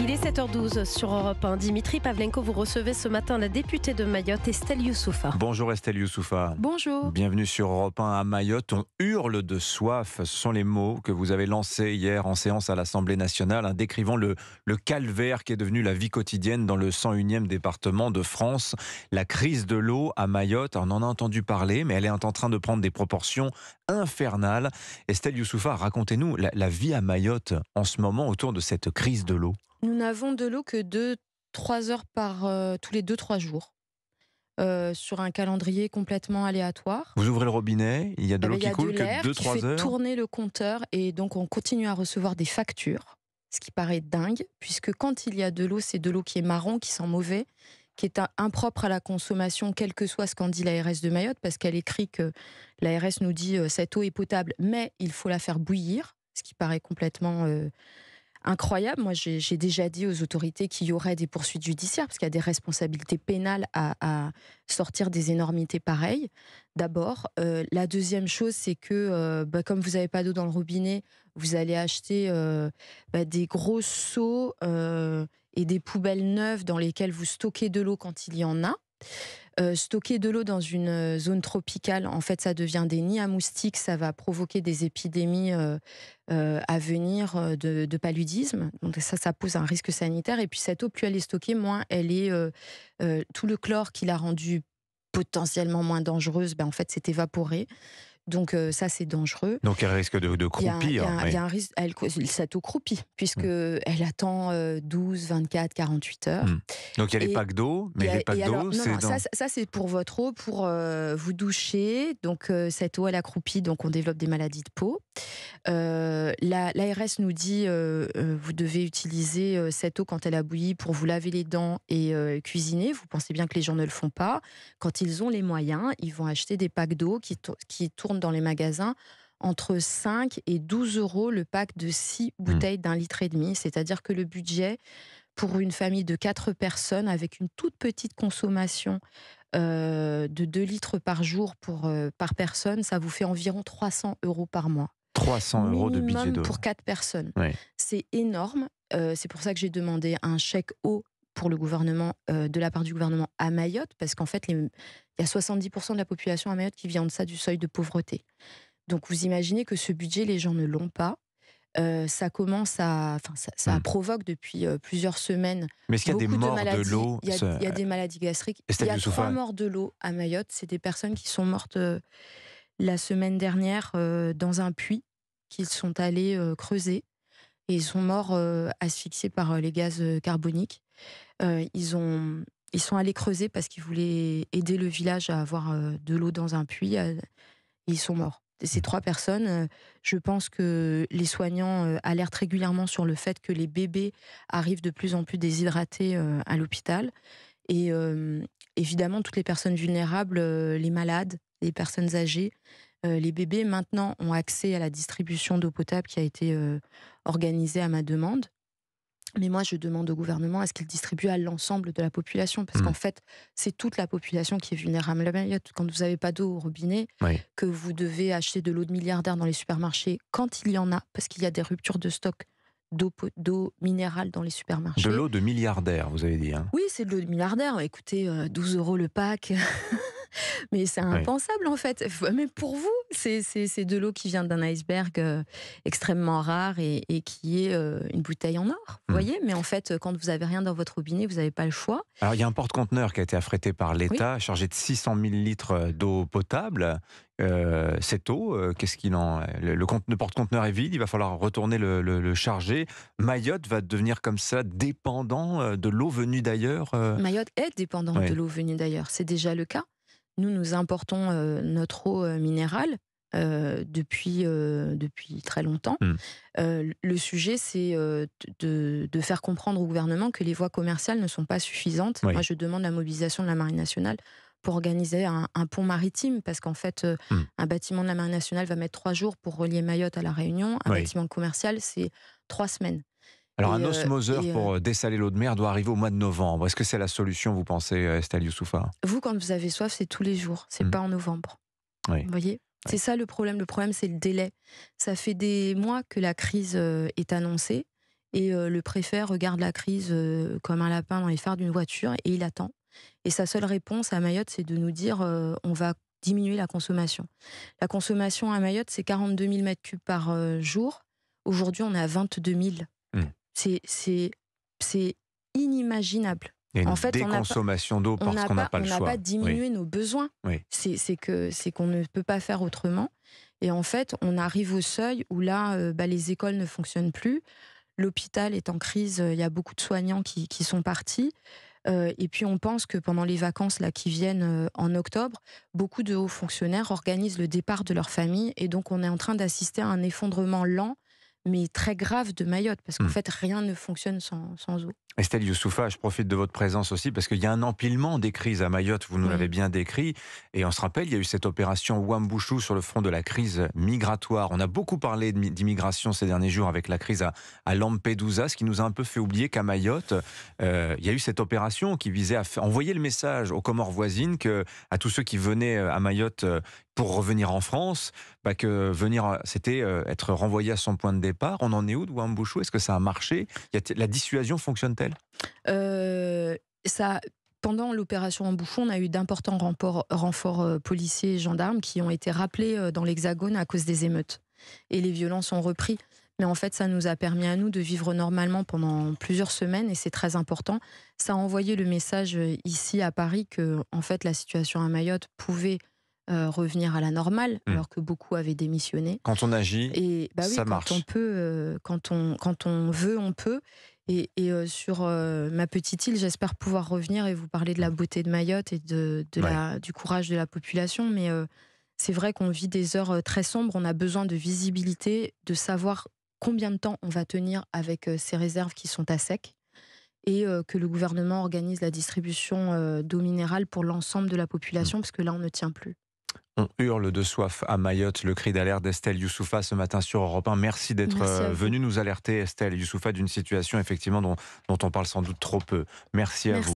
Il est 7h12 sur Europe 1. Dimitri Pavlenko, vous recevez ce matin la députée de Mayotte, Estelle Youssoufa. Bonjour Estelle Youssoufa. Bonjour. Bienvenue sur Europe 1 à Mayotte. On hurle de soif. Ce sont les mots que vous avez lancés hier en séance à l'Assemblée nationale, hein, décrivant le, calvaire qui est devenu la vie quotidienne dans le 101e département de France. La crise de l'eau à Mayotte, on en a entendu parler, mais elle est en train de prendre des proportions infernales. Estelle Youssoufa, racontez-nous la vie à Mayotte en ce moment autour de cette crise de l'eau. Nous n'avons de l'eau que 2-3 heures par euh, tous les 2-3 jours. Euh, sur un calendrier complètement aléatoire. Vous ouvrez le robinet, il y a de eh l'eau ben, qui coule que 2-3 heures. tourner le compteur et donc on continue à recevoir des factures, ce qui paraît dingue, puisque quand il y a de l'eau, c'est de l'eau qui est marron, qui sent mauvais, qui est impropre à la consommation, quel que soit ce qu'en dit l'ARS de Mayotte, parce qu'elle écrit que l'ARS nous dit euh, cette eau est potable, mais il faut la faire bouillir, ce qui paraît complètement incroyable. Moi, j'ai déjà dit aux autorités qu'il y aurait des poursuites judiciaires, parce qu'il y a des responsabilités pénales à, sortir des énormités pareilles, d'abord. Euh, la deuxième chose, c'est que, euh, bah, comme vous n'avez pas d'eau dans le robinet, vous allez acheter euh, bah, des gros seaux et des poubelles neuves dans lesquelles vous stockez de l'eau quand il y en a. Euh, stocker de l'eau dans une euh, zone tropicale, en fait, ça devient des nids à moustiques, ça va provoquer des épidémies euh, à venir de, paludisme. Donc ça, ça pose un risque sanitaire. Et puis cette eau, plus elle est stockée, moins elle est... tout le chlore qui l'a rendue potentiellement moins dangereuse, ben, en fait, c'est évaporé. Donc euh, ça, c'est dangereux. Donc elle risque de, croupir. Il y a un risque, elle, croupit puisqu'elle hmm. attend 12, 24, 48 heures. Hmm. Donc il y a les packs d'eau, mais les packs d'eau, c'est... ça, c'est pour votre eau, pour euh, vous doucher. Donc euh, cette eau, elle accroupit, donc on développe des maladies de peau. L'ARS nous dit, vous devez utiliser cette eau quand elle a bouilli pour vous laver les dents et cuisiner. Vous pensez bien que les gens ne le font pas. Quand ils ont les moyens, ils vont acheter des packs d'eau qui, qui tournent dans les magasins entre 5 et 12 euros le pack de 6 mmh. bouteilles d'un litre et demi. C'est-à-dire que le budget pour une famille de 4 personnes avec une toute petite consommation euh, de 2 litres par jour pour, euh, par personne, ça vous fait environ 300 euros par mois. 300 euros de budget d'eau. pour 4 personnes. C'est énorme. Euh, c'est pour ça que j'ai demandé un chèque eau le gouvernement, euh, de la part du gouvernement à Mayotte, parce qu'en fait, il y a 70% de la population à Mayotte qui vient de ça du seuil de pauvreté. Donc vous imaginez que ce budget, les gens ne l'ont pas. Euh, ça commence à, enfin, ça, hmm. provoque depuis euh, plusieurs semaines. Mais est y a des morts de, l'eau il, y, a, des maladies gastriques. Il y a trois morts de l'eau à Mayotte. C'est des personnes qui sont mortes la semaine dernière dans un puits qu'ils sont allés creuser et ils sont morts asphyxiés par les gaz carboniques. ils ont ils sont allés creuser parce qu'ils voulaient aider le village à avoir de l'eau dans un puits. ils sont morts. Ces trois personnes, je pense que les soignants alertent régulièrement sur le fait que les bébés arrivent de plus en plus déshydratés à l'hôpital. Et évidemment, toutes les personnes vulnérables, les malades, les personnes âgées, euh, les bébés maintenant ont accès à la distribution d'eau potable qui a été euh, organisée à ma demande. Mais moi, je demande au gouvernement à ce qu'il distribue à l'ensemble de la population Parce mmh. qu'en fait, c'est toute la population qui est vulnérable Quand vous n'avez pas d'eau au robinet, que vous devez acheter de l'eau de milliardaire dans les supermarchés, quand il y en a, parce qu'il y a des ruptures de stock d'eau minérale dans les supermarchés. De l'eau de milliardaire, vous avez dit. Hein. Oui, c'est de l'eau de milliardaire. Écoutez, 12 euh, euros le pack. Mais c'est impensable en fait. Mais pour vous, c'est de l'eau qui vient d'un iceberg euh, extrêmement rare et, et qui est euh, une bouteille en or. Vous mmh. voyez Mais en fait, quand vous n'avez rien dans votre robinet, vous n'avez pas le choix. Alors il y a un porte-conteneur qui a été affrété par l'État, chargé de 600 000 litres euh, d'eau potable. cette eau, qu'est-ce qu'il en Le, porte-conteneur est vide, il va falloir retourner le, charger. Mayotte va devenir comme ça dépendant de l'eau venue d'ailleurs. Mayotte est dépendant de l'eau venue d'ailleurs, c'est déjà le cas. Nous, nous importons notre eau minérale depuis, depuis très longtemps. Mmh. le sujet, c'est de, faire comprendre au gouvernement que les voies commerciales ne sont pas suffisantes. Moi, je demande la mobilisation de la Marine nationale pour organiser un, pont maritime, parce qu'en fait, mmh. un bâtiment de la Marine nationale va mettre trois jours pour relier Mayotte à La Réunion. Un bâtiment commercial, c'est trois semaines. Alors, un euh, osmoseur pour euh, euh, dessaler l'eau de mer doit arriver au mois de novembre. Est-ce que c'est la solution, vous pensez, Estelle Youssoufa Vous, quand vous avez soif, c'est tous les jours, c'est hmm. pas en novembre. Vous voyez C'est ça le problème. Le problème, c'est le délai. Ça fait des mois que la crise est annoncée et le préfet regarde la crise comme un lapin dans les phares d'une voiture et il attend. Et sa seule réponse à Mayotte, c'est de nous dire on va diminuer la consommation. La consommation à Mayotte, c'est 42 000 m3 par jour. Aujourd'hui, on est à 22 000. C'est inimaginable. Il une en déconsommation d'eau parce qu'on n'a pas, le choix. On n'a pas diminué nos besoins. C'est que c'est qu'on ne peut pas faire autrement. Et en fait, on arrive au seuil où là, euh, bah, les écoles ne fonctionnent plus. L'hôpital est en crise. Euh, il y a beaucoup de soignants qui, sont partis. Euh, et puis on pense que pendant les vacances là qui viennent en octobre, beaucoup de hauts fonctionnaires organisent le départ de leur famille et donc on est en train d'assister à un effondrement lent mais très grave de Mayotte, parce qu'en hmm. fait, rien ne fonctionne sans, sans eau. Estelle Youssoufa, je profite de votre présence aussi, parce qu'il y a un empilement des crises à Mayotte, vous nous l'avez bien décrit, et on se rappelle, il y a eu cette opération Wambouchou sur le front de la crise migratoire. On a beaucoup parlé d'immigration ces derniers jours avec la crise à, à, Lampedusa, ce qui nous a un peu fait oublier qu'à Mayotte, euh, il y a eu cette opération qui visait à envoyer le message aux Comores voisines que à tous ceux qui venaient euh, à Mayotte, euh, pour revenir en France, bah, que venir, c'était euh, être renvoyé à son point de départ. On en est où, Douambouchou Est-ce que ça a marché La dissuasion fonctionne-t-elle euh, Ça pendant l'opération bouchon on a eu d'importants renforts, euh, policiers et gendarmes qui ont été rappelés dans l'Hexagone à cause des émeutes. Et les violences ont repris. Mais en fait, ça nous a permis à nous de vivre normalement pendant plusieurs semaines et c'est très important. Ça a envoyé le message ici à Paris que, en fait, la situation à Mayotte pouvait euh, revenir à la normale, mmh. alors que beaucoup avaient démissionné. Quand on agit, et, bah ça quand marche. On peut, euh, quand, on, quand on veut, on peut. Et, euh, sur ma petite île, j'espère pouvoir revenir et vous parler de la beauté de Mayotte et de, la, du courage de la population. Mais c'est vrai qu'on vit des heures très sombres. On a besoin de visibilité, de savoir combien de temps on va tenir avec ces réserves qui sont à sec et que le gouvernement organise la distribution d'eau minérale pour l'ensemble de la mmh. population, parce que là, on ne tient plus. On hurle de soif à Mayotte, le cri d'alerte d'Estelle Youssoufa ce matin sur Europe 1. Merci d'être euh, venue nous alerter, Estelle Youssoufa, d'une situation effectivement dont, on parle sans doute trop peu. Merci. à vous.